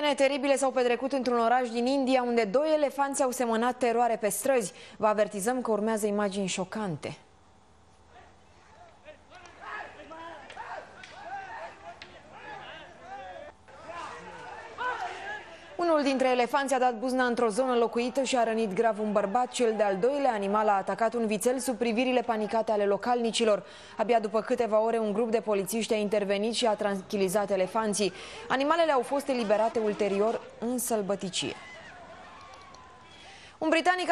Scene teribile s-au petrecut într-un oraș din India unde doi elefanți au semănat teroare pe străzi. Vă avertizăm că urmează imagini șocante. Unul dintre elefanți a dat buzna într-o zonă locuită și a rănit grav un bărbat. Cel de-al doilea animal a atacat un vițel sub privirile panicate ale localnicilor. Abia după câteva ore, un grup de polițiști a intervenit și a tranquilizat elefanții. Animalele au fost eliberate ulterior în sălbăticie. Un britanic